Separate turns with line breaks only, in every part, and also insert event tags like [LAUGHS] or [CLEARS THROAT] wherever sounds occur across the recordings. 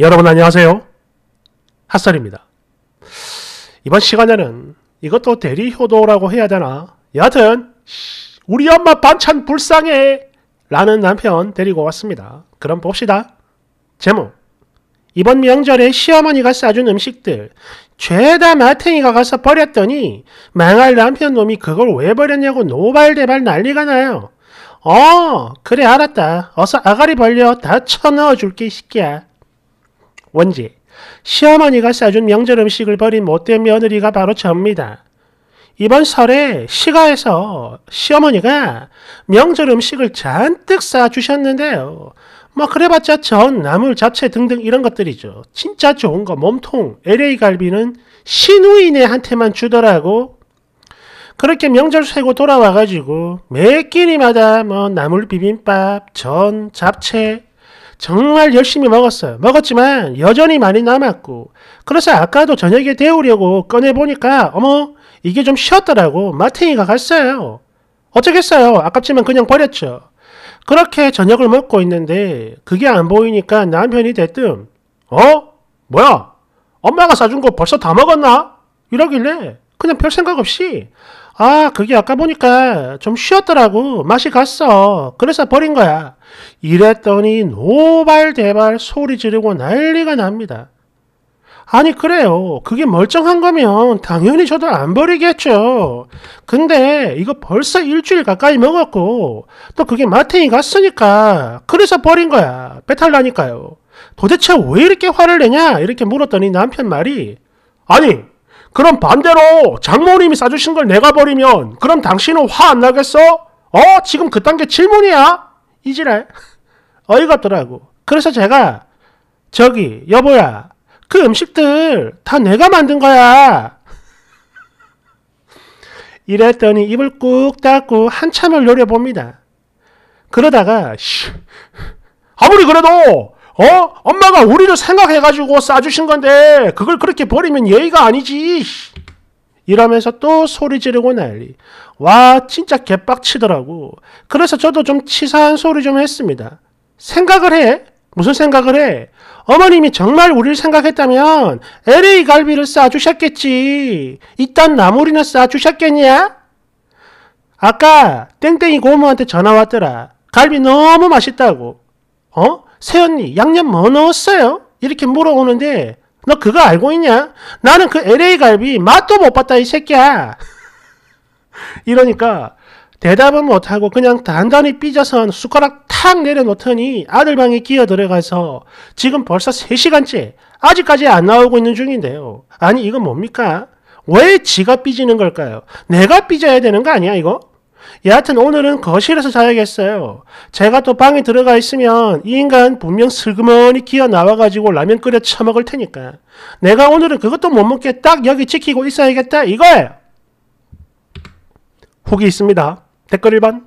여러분 안녕하세요. 핫설입니다. 이번 시간에는 이것도 대리효도라고 해야 되나? 여하튼 우리 엄마 반찬 불쌍해! 라는 남편 데리고 왔습니다. 그럼 봅시다. 제목 이번 명절에 시어머니가 싸준 음식들 죄다 마탱이가 가서 버렸더니 망할 남편 놈이 그걸 왜 버렸냐고 노발대발 난리가 나요. 어 그래 알았다. 어서 아가리 벌려 다 쳐넣어줄게 이새야 원지. 시어머니가 싸준 명절 음식을 버린 못된 며느리가 바로 접니다. 이번 설에 시가에서 시어머니가 명절 음식을 잔뜩 싸주셨는데요. 뭐 그래봤자 전, 나물, 잡채 등등 이런 것들이죠. 진짜 좋은 거 몸통, LA 갈비는 신우인애한테만 주더라고. 그렇게 명절 세고 돌아와가지고 매 끼니마다 뭐 나물 비빔밥, 전, 잡채 정말 열심히 먹었어요. 먹었지만 여전히 많이 남았고 그래서 아까도 저녁에 데우려고 꺼내보니까 어머 이게 좀 쉬었더라고 마탱이가 갔어요. 어쩌겠어요. 아깝지만 그냥 버렸죠. 그렇게 저녁을 먹고 있는데 그게 안 보이니까 남편이 대뜸 어? 뭐야? 엄마가 사준 거 벌써 다 먹었나? 이러길래 그냥 별 생각 없이 아 그게 아까 보니까 좀 쉬었더라고 맛이 갔어 그래서 버린 거야 이랬더니 노발대발 소리 지르고 난리가 납니다 아니 그래요 그게 멀쩡한 거면 당연히 저도 안 버리겠죠 근데 이거 벌써 일주일 가까이 먹었고 또 그게 마탱이 갔으니까 그래서 버린 거야 배탈 나니까요 도대체 왜 이렇게 화를 내냐 이렇게 물었더니 남편 말이 아니 그럼 반대로 장모님이 싸주신 걸 내가 버리면 그럼 당신은 화 안 나겠어? 어? 지금 그딴 게 질문이야? 이지랄. [LAUGHS] 어이가 없더라고. 그래서 제가 저기 여보야 그 음식들 다 내가 만든 거야. [LAUGHS] 이랬더니 입을 꾹 닫고 한참을 노려봅니다. 그러다가 아무리 그래도 어? 엄마가 우리를 생각해가지고 싸주신 건데 그걸 그렇게 버리면 예의가 아니지. 이러면서 또 소리 지르고 난리. 와 진짜 개빡치더라고. 그래서 저도 좀 치사한 소리 좀 했습니다. 생각을 해? 무슨 생각을 해? 어머님이 정말 우리를 생각했다면 LA 갈비를 싸주셨겠지. 이딴 나물이나 싸주셨겠냐? 아까 땡땡이 고모한테 전화 왔더라. 갈비 너무 맛있다고. 어? 새 언니, 양념 뭐 넣었어요? 이렇게 물어오는데 너 그거 알고 있냐? 나는 그 LA 갈비 맛도 못 봤다 이 새끼야. [LAUGHS] 이러니까 대답은 못하고 그냥 단단히 삐져서 숟가락 탁 내려놓더니 아들방에 끼어 들어가서 지금 벌써 3시간째 아직까지 안 나오고 있는 중인데요. 아니 이건 뭡니까? 왜 지가 삐지는 걸까요? 내가 삐져야 되는 거 아니야 이거? 여하튼 오늘은 거실에서 자야겠어요. 제가 또 방에 들어가 있으면 이 인간 분명 슬그머니 기어 나와가지고 라면 끓여 처먹을 테니까. 내가 오늘은 그것도 못 먹게 딱 여기 지키고 있어야겠다 이거예요. 후기 있습니다. 댓글 1번.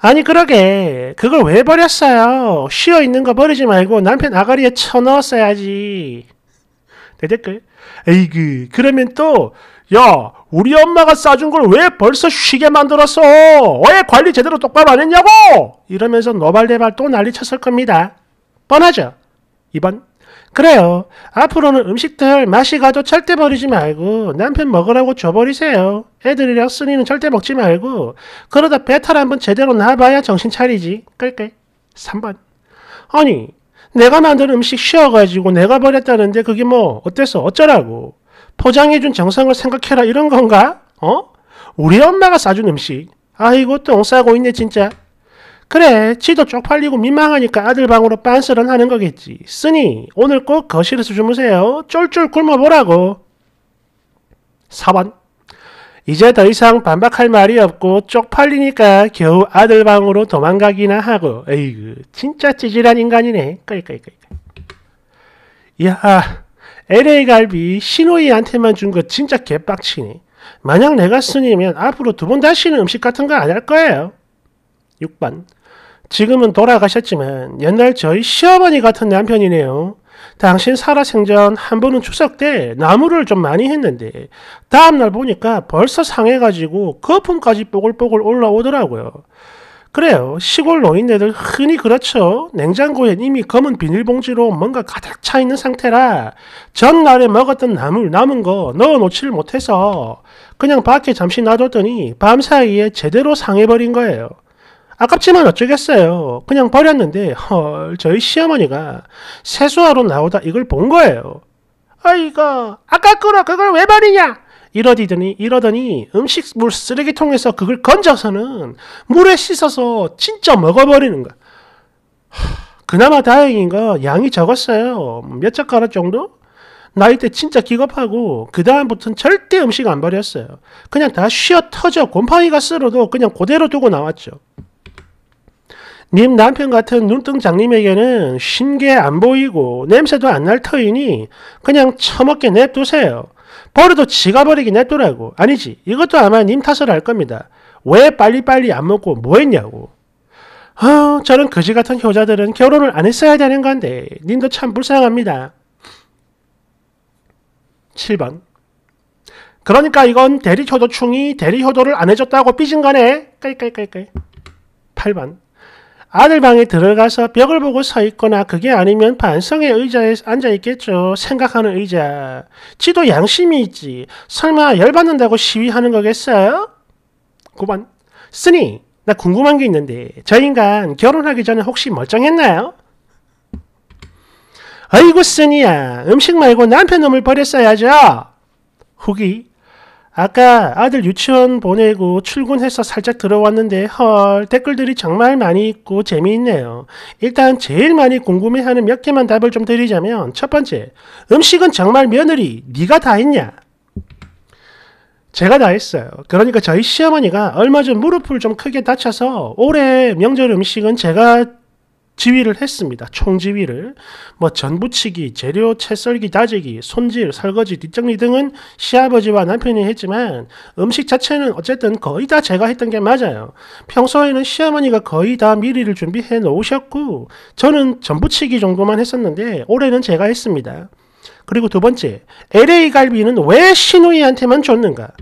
아니 그러게 그걸 왜 버렸어요? 쉬어 있는 거 버리지 말고 남편 아가리에 쳐넣었어야지. 내 댓글. 에이그 그러면 또야 우리 엄마가 싸준 걸 왜 벌써 쉬게 만들었어? 왜 관리 제대로 똑바로 안 했냐고? 이러면서 노발대발또 난리쳤을 겁니다. 뻔하죠? 2번 그래요. 앞으로는 음식들 맛이 가도 절대 버리지 말고 남편 먹으라고 줘버리세요. 애들이랑 쓰니는 절대 먹지 말고 그러다 배탈 한번 제대로 나봐야 정신 차리지. 끌끌. 3번 아니 내가 만든 음식 쉬어가지고 내가 버렸다는데 그게 뭐 어때서 어쩌라고. 포장해준 정성을 생각해라 이런 건가? 어? 우리 엄마가 싸준 음식. 아이고 똥 싸고 있네 진짜. 그래 지도 쪽팔리고 민망하니까 아들 방으로 빤스런 하는 거겠지. 쓰니 오늘 꼭 거실에서 주무세요. 쫄쫄 굶어보라고. 4번 이제 더 이상 반박할 말이 없고 쪽팔리니까 겨우 아들 방으로 도망가기나 하고 에이그 진짜 찌질한 인간이네. 그니까 그니까. 야 LA 갈비 시노이한테만 준 거 진짜 개빡치니. 만약 내가 스니면 앞으로 두 번 다시는 음식 같은 거 안 할 거예요. 6번. 지금은 돌아가셨지만 옛날 저희 시어머니 같은 남편이네요. 당신 살아생전 한 번은 추석 때 나무를 좀 많이 했는데 다음날 보니까 벌써 상해가지고 거품까지 뽀글뽀글 올라오더라고요. 그래요. 시골 노인네들 흔히 그렇죠. 냉장고엔 이미 검은 비닐봉지로 뭔가 가득 차 있는 상태라 전날에 먹었던 나물 남은 거 넣어 놓지를 못해서 그냥 밖에 잠시 놔뒀더니 밤 사이에 제대로 상해버린 거예요. 아깝지만 어쩌겠어요. 그냥 버렸는데 헐 저희 시어머니가 세수하러 나오다 이걸 본 거예요. 아이가 아깝거나 그걸 왜 버리냐? 이러더니 이러더니 음식물 쓰레기통에서 그걸 건져서는 물에 씻어서 진짜 먹어버리는 거야. 그나마 다행인 거 양이 적었어요. 몇 젓가락 정도? 나이 때 진짜 기겁하고 그 다음부터는 절대 음식 안 버렸어요. 그냥 다 쉬어 터져 곰팡이가 쓸어도 그냥 그대로 두고 나왔죠. 님 남편 같은 눈뜬 장님에게는 신게 안 보이고 냄새도 안 날 터이니 그냥 처먹게 냅두세요. 버려도 지가 버리긴 했더라고. 아니지. 이것도 아마 님 탓을 할 겁니다. 왜 빨리빨리 안 먹고 뭐 했냐고. 어, 저런 거지 같은 효자들은 결혼을 안 했어야 되는 건데 님도 참 불쌍합니다. 7번 그러니까 이건 대리효도충이 대리효도를 안 해줬다고 삐진 거네. 깔깔깔깔. 8번 아들 방에 들어가서 벽을 보고 서 있거나 그게 아니면 반성의 의자에 앉아 있겠죠. 생각하는 의자. 지도 양심이 있지. 설마 열받는다고 시위하는 거겠어요? 9번. 쓰니, 나 궁금한 게 있는데, 저 인간 결혼하기 전에 혹시 멀쩡했나요? 아이고 쓰니야, 음식 말고 남편놈을 버렸어야죠. 후기 아까 아들 유치원 보내고 출근해서 살짝 들어왔는데 헐 댓글들이 정말 많이 있고 재미있네요. 일단 제일 많이 궁금해하는 몇 개만 답을 좀 드리자면 첫 번째 음식은 정말 며느리 네가 다 했냐? 제가 다 했어요. 그러니까 저희 시어머니가 얼마 전 무릎을 좀 크게 다쳐서 올해 명절 음식은 제가 지휘를 했습니다. 총지휘를. 뭐 전부치기, 재료 채썰기, 다지기, 손질, 설거지, 뒷정리 등은 시아버지와 남편이 했지만 음식 자체는 어쨌든 거의 다 제가 했던 게 맞아요. 평소에는 시어머니가 거의 다 미리를 준비해 놓으셨고 저는 전부치기 정도만 했었는데 올해는 제가 했습니다. 그리고 두 번째, LA 갈비는 왜 신우이한테만 줬는가?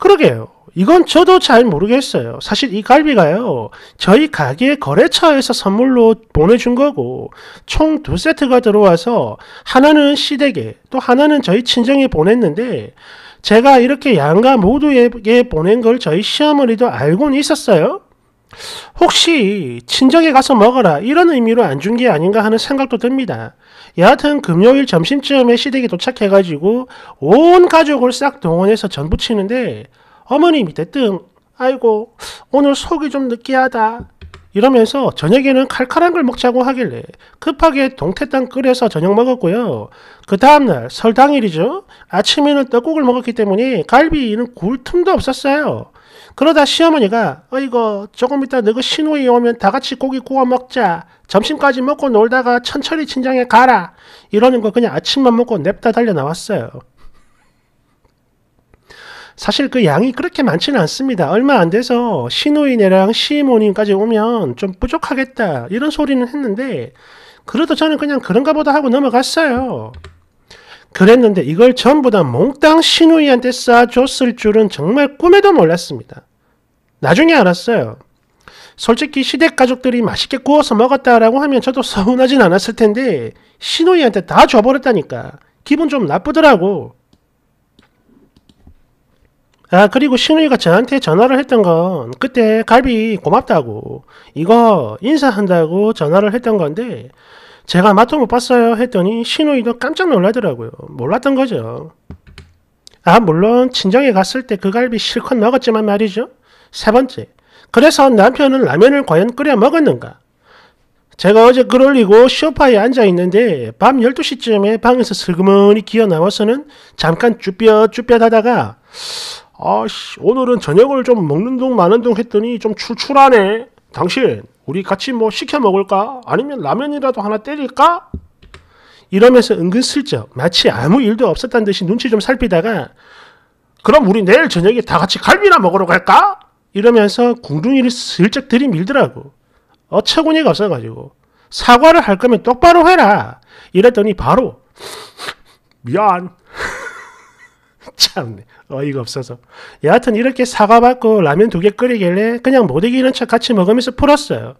그러게요. 이건 저도 잘 모르겠어요. 사실 이 갈비가요, 저희 가게 거래처에서 선물로 보내준 거고, 총 두 세트가 들어와서, 하나는 시댁에, 또 하나는 저희 친정에 보냈는데, 제가 이렇게 양가 모두에게 보낸 걸 저희 시어머니도 알고는 있었어요. 혹시 친정에 가서 먹어라 이런 의미로 안 준 게 아닌가 하는 생각도 듭니다. 여하튼 금요일 점심쯤에 시댁에 도착해가지고 온 가족을 싹 동원해서 전부 치는데 어머님이 대뜸 아이고 오늘 속이 좀 느끼하다 이러면서 저녁에는 칼칼한 걸 먹자고 하길래 급하게 동태탕 끓여서 저녁 먹었고요. 그 다음날 설 당일이죠. 아침에는 떡국을 먹었기 때문에 갈비는 굴 틈도 없었어요. 그러다 시어머니가 어이거 조금 이따 너그 신우이 오면 다 같이 고기 구워 먹자. 점심까지 먹고 놀다가 천천히 친장에 가라. 이러는 거 그냥 아침만 먹고 냅다 달려 나왔어요. 사실 그 양이 그렇게 많지는 않습니다. 얼마 안 돼서 시누이네랑 시모님까지 오면 좀 부족하겠다 이런 소리는 했는데 그래도 저는 그냥 그런가 보다 하고 넘어갔어요. 그랬는데 이걸 전부 다 몽땅 시누이한테 쏴줬을 줄은 정말 꿈에도 몰랐습니다. 나중에 알았어요. 솔직히 시댁 가족들이 맛있게 구워서 먹었다라고 하면 저도 서운하진 않았을 텐데 시누이한테 다 줘버렸다니까 기분 좀 나쁘더라고. 아, 그리고 신우이가 저한테 전화를 했던 건 그때 갈비 고맙다고 이거 인사한다고 전화를 했던 건데 제가 맛도 못 봤어요 했더니 신우이도 깜짝 놀라더라고요. 몰랐던 거죠. 아, 물론 친정에 갔을 때 그 갈비 실컷 먹었지만 말이죠. 세 번째. 그래서 남편은 라면을 과연 끓여 먹었는가? 제가 어제 글 올리고 쇼파에 앉아 있는데 밤 12시쯤에 방에서 슬그머니 기어 나와서는 잠깐 쭈뼛쭈뼛 하다가 아씨 오늘은 저녁을 좀 먹는 둥 마는 둥 했더니 좀 출출하네. 당신 우리 같이 뭐 시켜 먹을까? 아니면 라면이라도 하나 때릴까? 이러면서 은근슬쩍 마치 아무 일도 없었다는 듯이 눈치 좀 살피다가 그럼 우리 내일 저녁에 다 같이 갈비나 먹으러 갈까? 이러면서 궁둥이를 슬쩍 들이밀더라고. 어처구니가 없어가지고 사과를 할 거면 똑바로 해라. 이랬더니 바로 [LAUGHS] 미안 참 어이가 없어서 여하튼 이렇게 사과받고 라면 두 개 끓이길래 그냥 못 이기는 척 같이 먹으면서 풀었어요.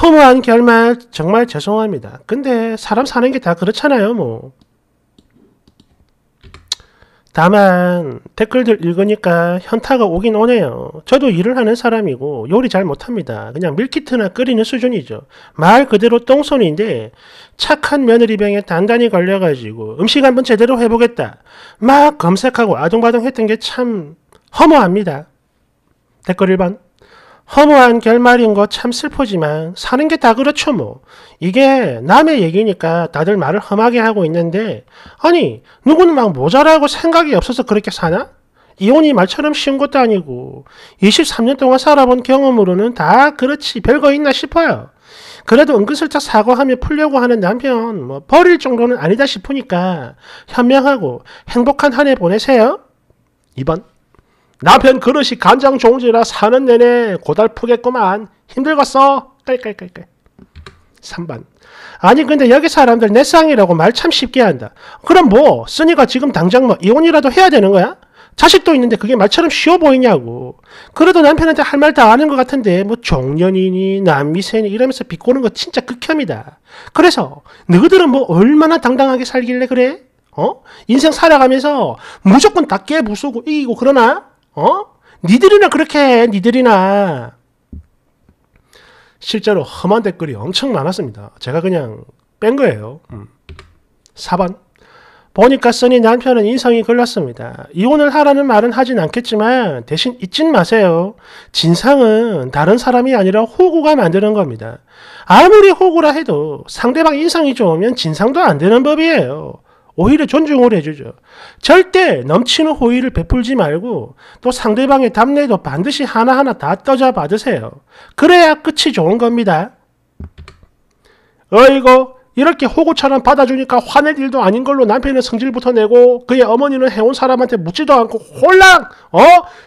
허무한 결말 정말 죄송합니다. 근데 사람 사는 게 다 그렇잖아요 뭐. 다만 댓글들 읽으니까 현타가 오긴 오네요. 저도 일을 하는 사람이고 요리 잘 못합니다. 그냥 밀키트나 끓이는 수준이죠. 말 그대로 똥손인데 착한 며느리병에 단단히 걸려가지고 음식 한번 제대로 해보겠다. 막 검색하고 아동바동했던 게 참 허무합니다. 댓글 1번 허무한 결말인 거 참 슬프지만 사는 게 다 그렇죠 뭐. 이게 남의 얘기니까 다들 말을 험하게 하고 있는데 아니 누구는 막 모자라고 생각이 없어서 그렇게 사나? 이혼이 말처럼 쉬운 것도 아니고 23년 동안 살아본 경험으로는 다 그렇지 별거 있나 싶어요. 그래도 은근슬쩍 사과하며 풀려고 하는 남편 뭐 버릴 정도는 아니다 싶으니까 현명하고 행복한 한 해 보내세요. 2번 나편 그릇이 간장 종지라 사는 내내 고달프겠구만. 힘들겠어. 깔깔깔깔. 3번. 아니 근데 여기 사람들 내 쌍이라고 말 참 쉽게 한다. 그럼 뭐쓰니가 지금 당장 뭐 이혼이라도 해야 되는 거야? 자식도 있는데 그게 말처럼 쉬워 보이냐고. 그래도 남편한테 할 말 다 아는 것 같은데 뭐 정년이니 남미세니 이러면서 비꼬는 거 진짜 극혐이다. 그래서 너희들은 뭐 얼마나 당당하게 살길래 그래? 어? 인생 살아가면서 무조건 다 깨부수고 이기고 그러나 어? 니들이나 그렇게 해. 니들이나. 실제로 험한 댓글이 엄청 많았습니다. 제가 그냥 뺀 거예요. 음. 4번. 보니까 쓰니 남편은 인성이 걸렸습니다. 이혼을 하라는 말은 하진 않겠지만 대신 잊진 마세요. 진상은 다른 사람이 아니라 호구가 만드는 겁니다. 아무리 호구라 해도 상대방 인성이 좋으면 진상도 안 되는 법이에요. 오히려 존중을 해주죠. 절대 넘치는 호의를 베풀지 말고 또 상대방의 답례도 반드시 하나하나 다 떠져 받으세요. 그래야 끝이 좋은 겁니다. 어이고 이렇게 호구처럼 받아주니까 화낼 일도 아닌 걸로 남편은 성질부터 내고 그의 어머니는 해온 사람한테 묻지도 않고 홀랑 어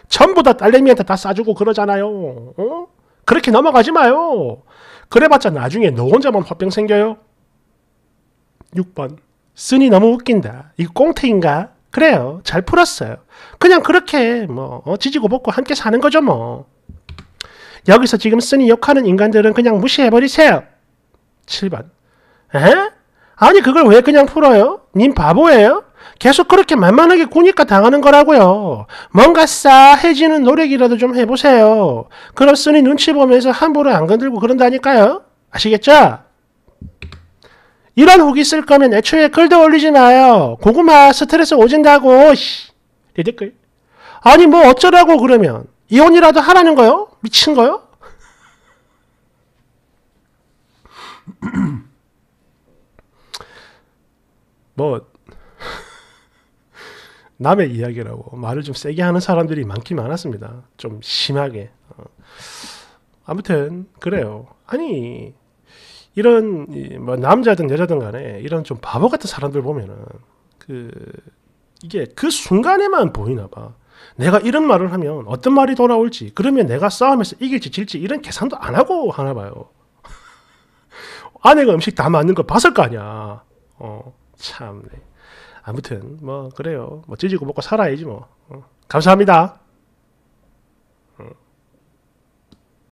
전부 다 딸내미한테 다 싸주고 그러잖아요. 어? 그렇게 넘어가지 마요. 그래봤자 나중에 너 혼자만 화병 생겨요. 6번 쓰니 너무 웃긴다. 이 꽁트인가? 그래요. 잘 풀었어요. 그냥 그렇게 뭐 어, 지지고 볶고 함께 사는 거죠 뭐. 여기서 지금 쓰니 욕하는 인간들은 그냥 무시해버리세요. 7번. 에? 아니 그걸 왜 그냥 풀어요? 님 바보예요? 계속 그렇게 만만하게 구니까 당하는 거라고요. 뭔가 싸해지는 노력이라도 좀 해보세요. 그럼 쓰니 눈치 보면서 함부로 안 건들고 그런다니까요. 아시겠죠? 이런 후기 쓸 거면 애초에 글도 올리지 마요. 고구마 스트레스 오진다고. 씨. 내 댓글. 아니 뭐 어쩌라고 그러면 이혼이라도 하라는 거요? 미친 거요? [CLEARS THROAT] 뭐 [LAUGHS] 남의 이야기라고 말을 좀 세게 하는 사람들이 많긴 많았습니다. 좀 심하게. 어. 아무튼 그래요. 아니 이런 뭐 남자든 여자든 간에 이런 좀 바보 같은 사람들 보면은 그 이게 그 순간에만 보이나 봐. 내가 이런 말을 하면 어떤 말이 돌아올지 그러면 내가 싸움에서 이길지 질지 이런 계산도 안 하고 하나 봐요. [LAUGHS] 아내가 음식 다 맞는 거 봤을 거 아니야. 어, 참 아무튼 뭐 그래요. 뭐 찢고 먹고 살아야지 뭐. 어, 감사합니다.